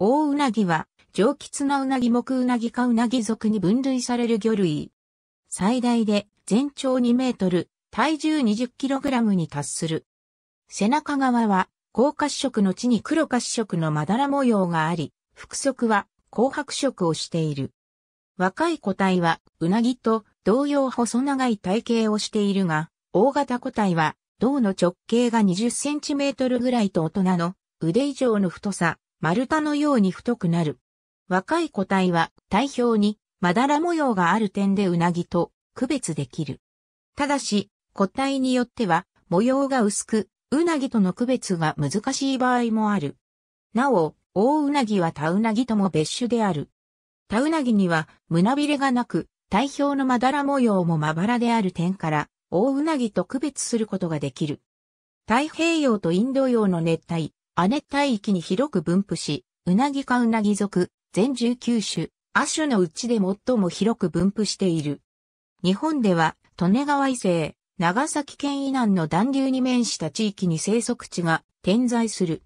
大うなぎは、上吉なうなぎ木うなぎかうなぎ属に分類される魚類。最大で全長2メートル、体重2 0ラムに達する。背中側は、高褐色の地に黒褐色のまだら模様があり、腹側は紅白色をしている。若い個体は、うなぎと同様細長い体型をしているが、大型個体は、胴の直径が20センチメートルぐらいと大人の腕以上の太さ、丸太のように太くなる。若い個体は体表にまだら模様がある点でうなぎと区別できる。ただし、個体によっては模様が薄く、うなぎとの区別が難しい場合もある。なお、大うなぎはタウナギとも別種である。タウナギには胸びれがなく、体表のまだら模様もまばらである点から、大うなぎと区別することができる。太平洋とインド洋の熱帯、亜熱帯域に広く分布し、うなぎかうなぎ属、全19種、亜種のうちで最も広く分布している。日本では、利根川伊勢、長崎県以南の暖流に面した地域に生息地が点在する。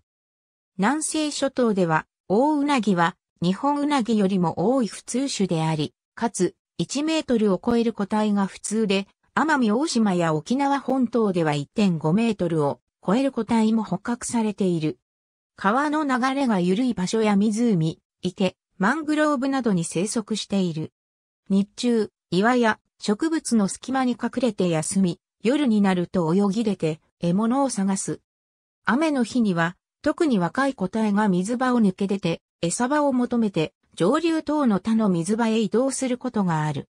南西諸島では、大ウナギは、日本うなぎよりも多い普通種であり、かつ、1メートルを超える個体が普通で、奄美大島や沖縄本島では1.5メートルを超える個体も捕獲されている。川の流れが緩い場所や湖、池、マングローブなどに生息している。日中、岩や植物の隙間に隠れて休み、夜になると泳ぎ出て獲物を探す。雨の日には、特に若い個体が水場を抜け出て、餌場を求めて上流等の他の水場へ移動することがある。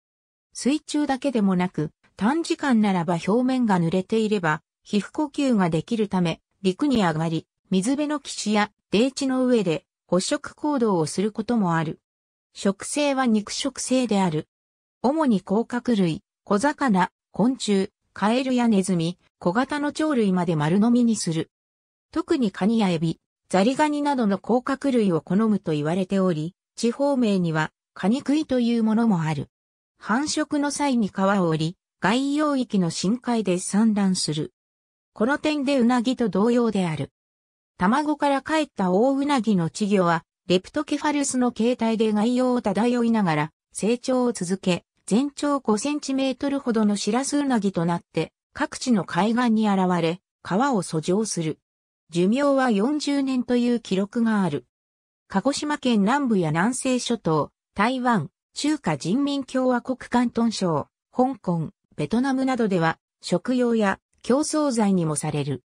水中だけでもなく、短時間ならば表面が濡れていれば、皮膚呼吸ができるため、陸に上がり、水辺の岸や泥地の上で捕食行動をすることもある。食性は肉食性である。主に甲殻類、小魚、昆虫、カエルやネズミ、小型の鳥類まで丸飲みにする。特にカニやエビ、ザリガニなどの甲殻類を好むと言われており、地方名にはカニ食いというものもある。繁殖の際に皮を折り、外洋域の深海で産卵する。この点でウナギと同様である。卵から帰った大うなぎの稚魚は、レプトケファルスの形態で外洋を漂いながら、成長を続け、全長5センチメートルほどのシラスウナギとなって、各地の海岸に現れ、川を遡上する。寿命は40年という記録がある。鹿児島県南部や南西諸島、台湾、中華人民共和国関東省、香港、ベトナムなどでは、食用や競争剤にもされる。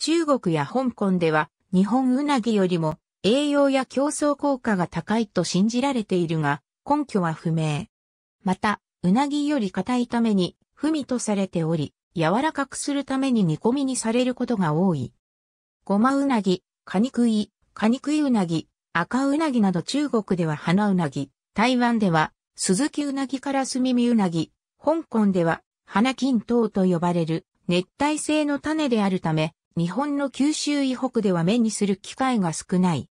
中国や香港では日本うなぎよりも栄養や競争効果が高いと信じられているが根拠は不明。また、うなぎより硬いために不味とされており、柔らかくするために煮込みにされることが多い。ごまうなぎ、カニクイ、カニクイうなぎ、赤うなぎなど中国では花うなぎ、台湾では鈴木うなぎからすみみうなぎ、香港では花金等と呼ばれる熱帯性の種であるため、日本の九州以北では目にする機会が少ない。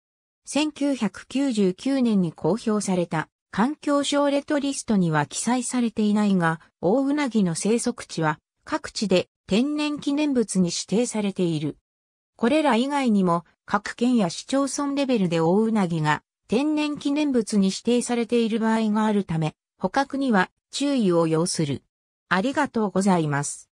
1999年に公表された環境省レトリストには記載されていないが、大うなぎの生息地は各地で天然記念物に指定されている。これら以外にも各県や市町村レベルで大うなぎが天然記念物に指定されている場合があるため、捕獲には注意を要する。ありがとうございます。